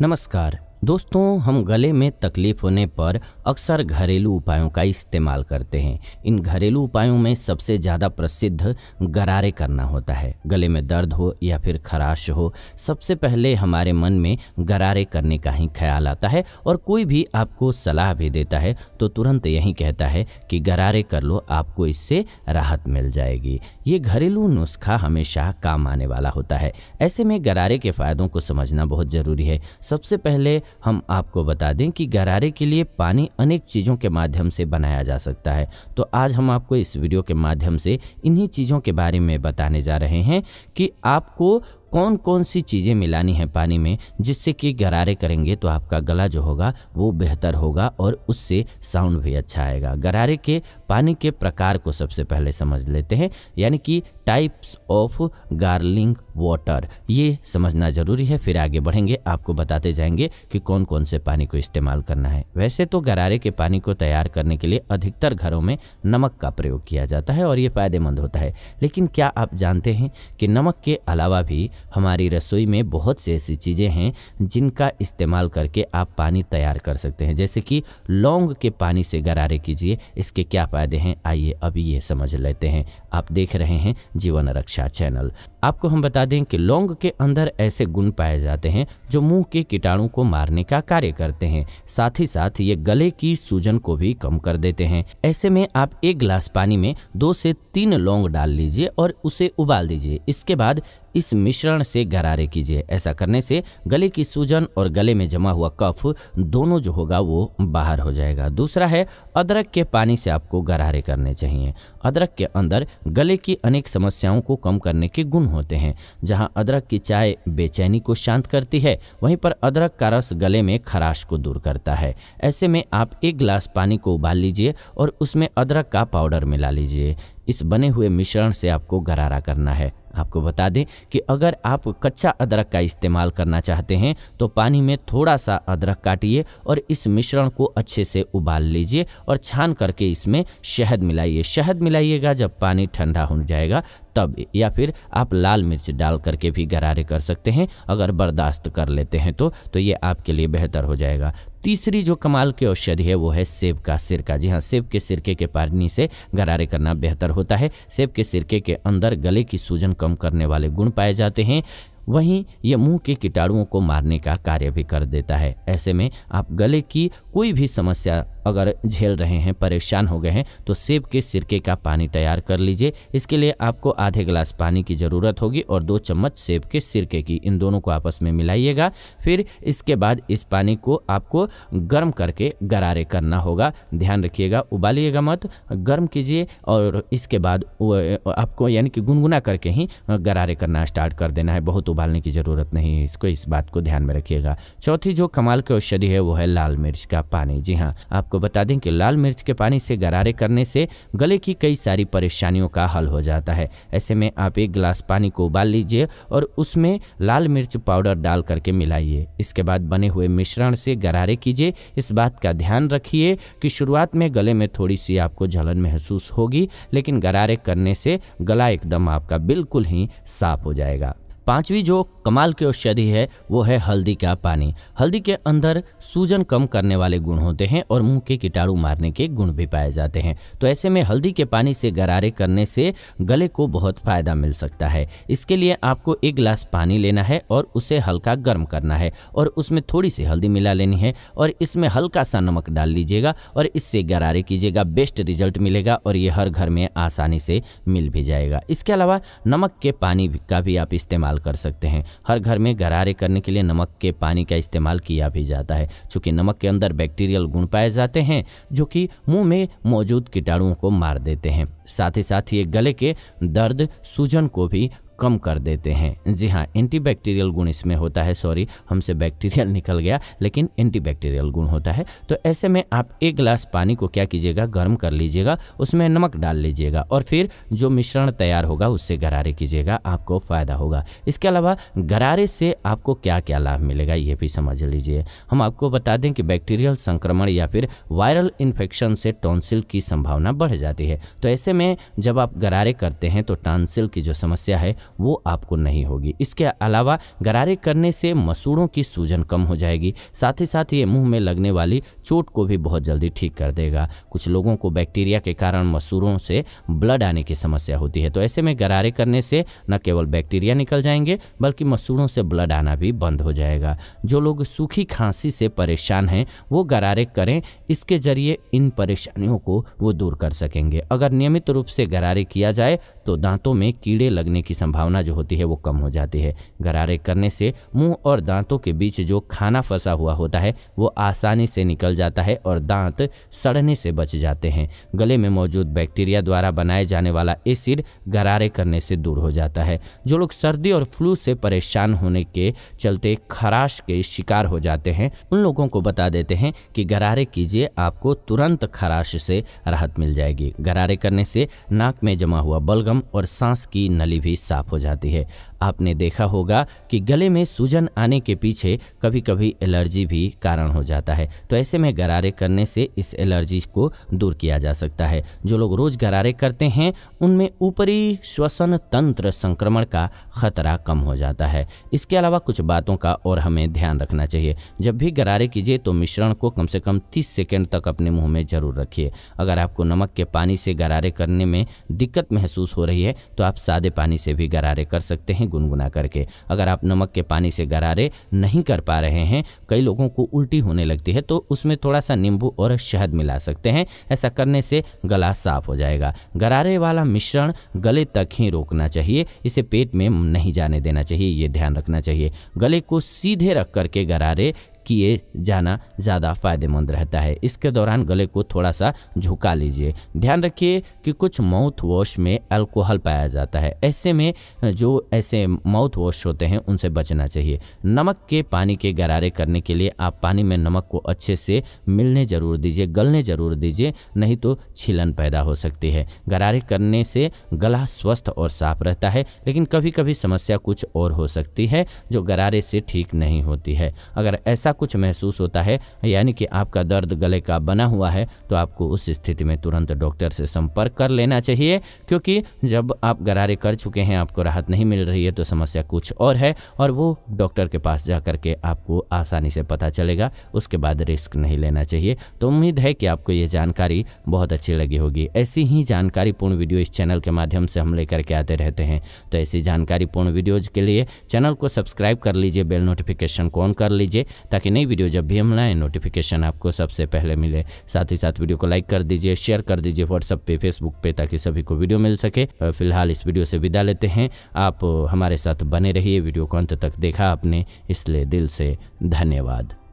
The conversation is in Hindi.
नमस्कार दोस्तों हम गले में तकलीफ होने पर अक्सर घरेलू उपायों का इस्तेमाल करते हैं इन घरेलू उपायों में सबसे ज़्यादा प्रसिद्ध गरारे करना होता है गले में दर्द हो या फिर खराश हो सबसे पहले हमारे मन में गरारे करने का ही ख्याल आता है और कोई भी आपको सलाह भी देता है तो तुरंत यही कहता है कि गरारे कर लो आपको इससे राहत मिल जाएगी ये घरेलू नुस्खा हमेशा काम आने वाला होता है ऐसे में गरारे के फ़ायदों को समझना बहुत ज़रूरी है सबसे पहले हम आपको बता दें कि गरारे के लिए पानी अनेक चीज़ों के माध्यम से बनाया जा सकता है तो आज हम आपको इस वीडियो के माध्यम से इन्हीं चीज़ों के बारे में बताने जा रहे हैं कि आपको कौन कौन सी चीज़ें मिलानी है पानी में जिससे कि गरारे करेंगे तो आपका गला जो होगा वो बेहतर होगा और उससे साउंड भी अच्छा आएगा गरारे के पानी के प्रकार को सबसे पहले समझ लेते हैं यानी कि टाइप्स ऑफ गार्लिंग वाटर ये समझना ज़रूरी है फिर आगे बढ़ेंगे आपको बताते जाएंगे कि कौन कौन से पानी को इस्तेमाल करना है वैसे तो गरारे के पानी को तैयार करने के लिए अधिकतर घरों में नमक का प्रयोग किया जाता है और ये फ़ायदेमंद होता है लेकिन क्या आप जानते हैं कि नमक के अलावा भी हमारी रसोई में बहुत सी ऐसी चीज़ें हैं जिनका इस्तेमाल करके आप पानी तैयार कर सकते हैं जैसे कि लौंग के पानी से गरारे कीजिए इसके क्या फ़ायदे हैं आइए अभी ये समझ लेते हैं आप देख रहे हैं जीवन रक्षा चैनल आपको हम बता दें कि लौंग के अंदर ऐसे गुण पाए जाते हैं जो मुंह के कीटाणु को मारने का कार्य करते हैं साथ ही साथ ये गले की सूजन को भी कम कर देते हैं ऐसे में आप एक गिलास पानी में दो से तीन लौंग डाल लीजिए और उसे उबाल दीजिए इसके बाद इस मिश्रण से गरारे कीजिए ऐसा करने से गले की सूजन और गले में जमा हुआ कफ दोनों जो होगा वो बाहर हो जाएगा दूसरा है अदरक के पानी से आपको गरारे करने चाहिए अदरक के अंदर गले की अनेक समस्याओं को कम करने के गुण होते हैं जहाँ अदरक की चाय बेचैनी को शांत करती है वहीं पर अदरक का रस गले में खराश को दूर करता है ऐसे में आप एक गिलास पानी को उबाल लीजिए और उसमें अदरक का पाउडर मिला लीजिए इस बने हुए मिश्रण से आपको गरारा करना है आपको बता दें कि अगर आप कच्चा अदरक का इस्तेमाल करना चाहते हैं तो पानी में थोड़ा सा अदरक काटिए और इस मिश्रण को अच्छे से उबाल लीजिए और छान करके इसमें शहद मिलाइए शहद मिलाइएगा जब पानी ठंडा हो जाएगा तब या फिर आप लाल मिर्च डाल करके भी गरारे कर सकते हैं अगर बर्दाश्त कर लेते हैं तो तो ये आपके लिए बेहतर हो जाएगा तीसरी जो कमाल की औषधि है वो है सेब का सिरका जी हाँ सेब के सिरके के पानी से गरारे करना बेहतर होता है सेब के सिरके के अंदर गले की सूजन कम करने वाले गुण पाए जाते हैं वहीं यह मुंह के कीटाणुओं को मारने का कार्य भी कर देता है ऐसे में आप गले की कोई भी समस्या अगर झेल रहे हैं परेशान हो गए हैं तो सेब के सिरके का पानी तैयार कर लीजिए इसके लिए आपको आधे गिलास पानी की ज़रूरत होगी और दो चम्मच सेब के सिरके की इन दोनों को आपस में मिलाइएगा फिर इसके बाद इस पानी को आपको गर्म करके गरारे करना होगा ध्यान रखिएगा उबालिएगा मत गर्म कीजिए और इसके बाद आपको यानी कि गुनगुना करके ही गरारे करना स्टार्ट कर देना है बहुत उबालने की ज़रूरत नहीं है इसको इस बात को ध्यान में रखिएगा चौथी जो कमाल की औषधि है वो है लाल मिर्च का पानी जी हाँ आपको बता दें कि लाल मिर्च के पानी से गरारे करने से गले की कई सारी परेशानियों का हल हो जाता है ऐसे में आप एक गिलास पानी को उबाल लीजिए और उसमें लाल मिर्च पाउडर डाल करके मिलाइए इसके बाद बने हुए मिश्रण से गरारे कीजिए इस बात का ध्यान रखिए कि शुरुआत में गले में थोड़ी सी आपको जलन महसूस होगी लेकिन गरारे करने से गला एकदम आपका बिल्कुल ही साफ हो जाएगा पांचवी जो कमाल की औषधि है वो है हल्दी का पानी हल्दी के अंदर सूजन कम करने वाले गुण होते हैं और मुंह के कीटाणु मारने के गुण भी पाए जाते हैं तो ऐसे में हल्दी के पानी से गरारे करने से गले को बहुत फ़ायदा मिल सकता है इसके लिए आपको एक गिलास पानी लेना है और उसे हल्का गर्म करना है और उसमें थोड़ी सी हल्दी मिला लेनी है और इसमें हल्का सा नमक डाल लीजिएगा और इससे गरारे कीजिएगा बेस्ट रिजल्ट मिलेगा और ये हर घर में आसानी से मिल भी जाएगा इसके अलावा नमक के पानी का भी आप इस्तेमाल इस्तेमाल कर सकते हैं हर घर में गरारे करने के लिए नमक के पानी का इस्तेमाल किया भी जाता है चूँकि नमक के अंदर बैक्टीरियल गुण पाए जाते हैं जो कि मुँह में मौजूद कीटाणुओं को मार देते हैं साथ ही साथ ये गले के दर्द सूजन को भी कम कर देते हैं जी हाँ एंटीबैक्टीरियल गुण इसमें होता है सॉरी हमसे बैक्टीरियल निकल गया लेकिन एंटीबैक्टीरियल गुण होता है तो ऐसे में आप एक गिलास पानी को क्या कीजिएगा गर्म कर लीजिएगा उसमें नमक डाल लीजिएगा और फिर जो मिश्रण तैयार होगा उससे गरारे कीजिएगा आपको फ़ायदा होगा इसके अलावा गरारे से आपको क्या क्या लाभ मिलेगा ये भी समझ लीजिए हम आपको बता दें कि बैक्टीरियल संक्रमण या फिर वायरल इन्फेक्शन से टॉन्सिल की संभावना बढ़ जाती है तो ऐसे में जब आप गरारे करते हैं तो टॉन्सिल की जो समस्या है वो आपको नहीं होगी इसके अलावा गरारे करने से मसूड़ों की सूजन कम हो जाएगी साथ ही साथ ये मुंह में लगने वाली चोट को भी बहुत जल्दी ठीक कर देगा कुछ लोगों को बैक्टीरिया के कारण मसूड़ों से ब्लड आने की समस्या होती है तो ऐसे में गरारे करने से न केवल बैक्टीरिया निकल जाएंगे बल्कि मसूड़ों से ब्लड आना भी बंद हो जाएगा जो लोग सूखी खांसी से परेशान हैं वो गरारे करें इसके ज़रिए इन परेशानियों को वो दूर कर सकेंगे अगर नियमित रूप से गरारे किया जाए तो दांतों में कीड़े लगने की संभावना संभावना जो होती है वो कम हो जाती है गरारे करने से मुंह और दांतों के बीच जो खाना फंसा हुआ होता है वो आसानी से निकल जाता है और दांत सड़ने से बच जाते हैं गले में मौजूद बैक्टीरिया द्वारा बनाए जाने वाला एसिड गरारे करने से दूर हो जाता है जो लोग सर्दी और फ्लू से परेशान होने के चलते खराश के शिकार हो जाते हैं उन लोगों को बता देते हैं कि गरारे कीजिए आपको तुरंत खराश से राहत मिल जाएगी गरारे करने से नाक में जमा हुआ बलगम और सांस की नली भी साफ साफ हो जाती है आपने देखा होगा कि गले में सूजन आने के पीछे कभी कभी एलर्जी भी कारण हो जाता है तो ऐसे में गरारे करने से इस एलर्जी को दूर किया जा सकता है जो लोग रोज गरारे करते हैं उनमें ऊपरी श्वसन तंत्र संक्रमण का खतरा कम हो जाता है इसके अलावा कुछ बातों का और हमें ध्यान रखना चाहिए जब भी गरारे कीजिए तो मिश्रण को कम से कम तीस सेकेंड तक अपने मुँह में जरूर रखिए अगर आपको नमक के पानी से गरारे करने में दिक्कत महसूस हो रही है तो आप सादे पानी से भी गरारे कर सकते हैं गुनगुना करके अगर आप नमक के पानी से गरारे नहीं कर पा रहे हैं कई लोगों को उल्टी होने लगती है तो उसमें थोड़ा सा नींबू और शहद मिला सकते हैं ऐसा करने से गला साफ हो जाएगा गरारे वाला मिश्रण गले तक ही रोकना चाहिए इसे पेट में नहीं जाने देना चाहिए ये ध्यान रखना चाहिए गले को सीधे रख करके गरारे किए जाना ज़्यादा फायदेमंद रहता है इसके दौरान गले को थोड़ा सा झुका लीजिए ध्यान रखिए कि कुछ माउथ वॉश में अल्कोहल पाया जाता है ऐसे में जो ऐसे माउथ वॉश होते हैं उनसे बचना चाहिए नमक के पानी के गरारे करने के लिए आप पानी में नमक को अच्छे से मिलने ज़रूर दीजिए गलने ज़रूर दीजिए नहीं तो छिलन पैदा हो सकती है गरारे करने से गला स्वस्थ और साफ रहता है लेकिन कभी कभी समस्या कुछ और हो सकती है जो गरारे से ठीक नहीं होती है अगर ऐसा कुछ महसूस होता है यानी कि आपका दर्द गले का बना हुआ है तो आपको उस स्थिति में तुरंत डॉक्टर से संपर्क कर लेना चाहिए क्योंकि जब आप गरारे कर चुके हैं आपको राहत नहीं मिल रही है तो समस्या कुछ और है और वो डॉक्टर के पास जा के आपको आसानी से पता चलेगा उसके बाद रिस्क नहीं लेना चाहिए तो उम्मीद है कि आपको ये जानकारी बहुत अच्छी लगी होगी ऐसी ही जानकारी पूर्ण वीडियो इस चैनल के माध्यम से हम लेकर के आते रहते हैं तो ऐसी जानकारी पूर्ण वीडियोज़ के लिए चैनल को सब्सक्राइब कर लीजिए बेल नोटिफिकेशन को ऑन कर लीजिए ताकि ताकि नई वीडियो जब भी हम लाएँ नोटिफिकेशन आपको सबसे पहले मिले साथ ही साथ वीडियो को लाइक कर दीजिए शेयर कर दीजिए व्हाट्सअप पे फेसबुक पे ताकि सभी को वीडियो मिल सके फिलहाल इस वीडियो से विदा लेते हैं आप हमारे साथ बने रहिए वीडियो को अंत तक देखा आपने इसलिए दिल से धन्यवाद